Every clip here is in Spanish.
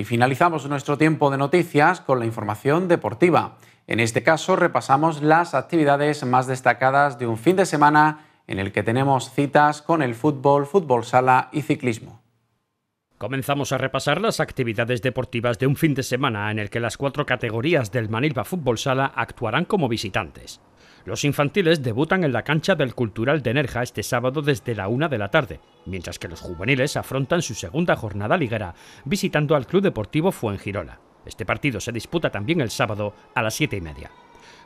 Y finalizamos nuestro tiempo de noticias con la información deportiva. En este caso repasamos las actividades más destacadas de un fin de semana en el que tenemos citas con el fútbol, fútbol sala y ciclismo. Comenzamos a repasar las actividades deportivas de un fin de semana en el que las cuatro categorías del Manilva Fútbol Sala actuarán como visitantes. Los infantiles debutan en la cancha del Cultural de Nerja este sábado desde la una de la tarde, mientras que los juveniles afrontan su segunda jornada liguera visitando al Club Deportivo Fuengirola. Este partido se disputa también el sábado a las siete y media.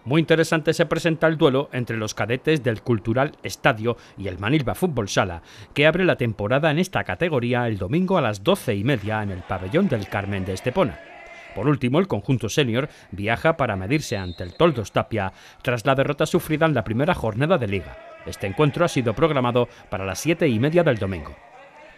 Muy interesante se presenta el duelo entre los cadetes del Cultural Estadio y el Manilva Fútbol Sala, que abre la temporada en esta categoría el domingo a las 12 y media en el pabellón del Carmen de Estepona. Por último, el conjunto senior viaja para medirse ante el Toldos Tapia tras la derrota sufrida en la primera jornada de liga. Este encuentro ha sido programado para las siete y media del domingo.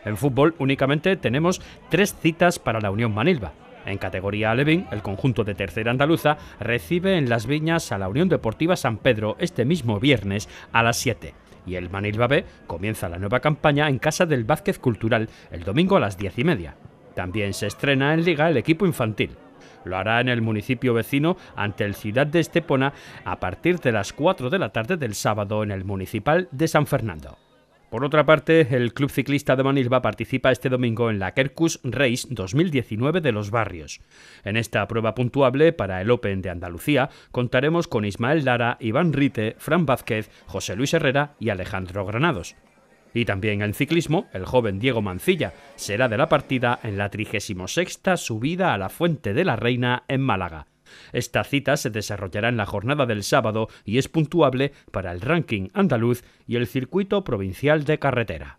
En fútbol únicamente tenemos tres citas para la Unión Manilva. En categoría Alevín, el conjunto de tercera andaluza recibe en Las Viñas a la Unión Deportiva San Pedro este mismo viernes a las 7 y el Manilbabe comienza la nueva campaña en casa del Vázquez Cultural el domingo a las 10 y media. También se estrena en Liga el equipo infantil. Lo hará en el municipio vecino ante el Ciudad de Estepona a partir de las 4 de la tarde del sábado en el Municipal de San Fernando. Por otra parte, el Club Ciclista de Manilva participa este domingo en la Kerkus Race 2019 de los Barrios. En esta prueba puntuable para el Open de Andalucía contaremos con Ismael Lara, Iván Rite, Fran Vázquez, José Luis Herrera y Alejandro Granados. Y también en ciclismo, el joven Diego Mancilla será de la partida en la 36 subida a la Fuente de la Reina en Málaga. Esta cita se desarrollará en la jornada del sábado y es puntuable para el ranking andaluz y el circuito provincial de carretera.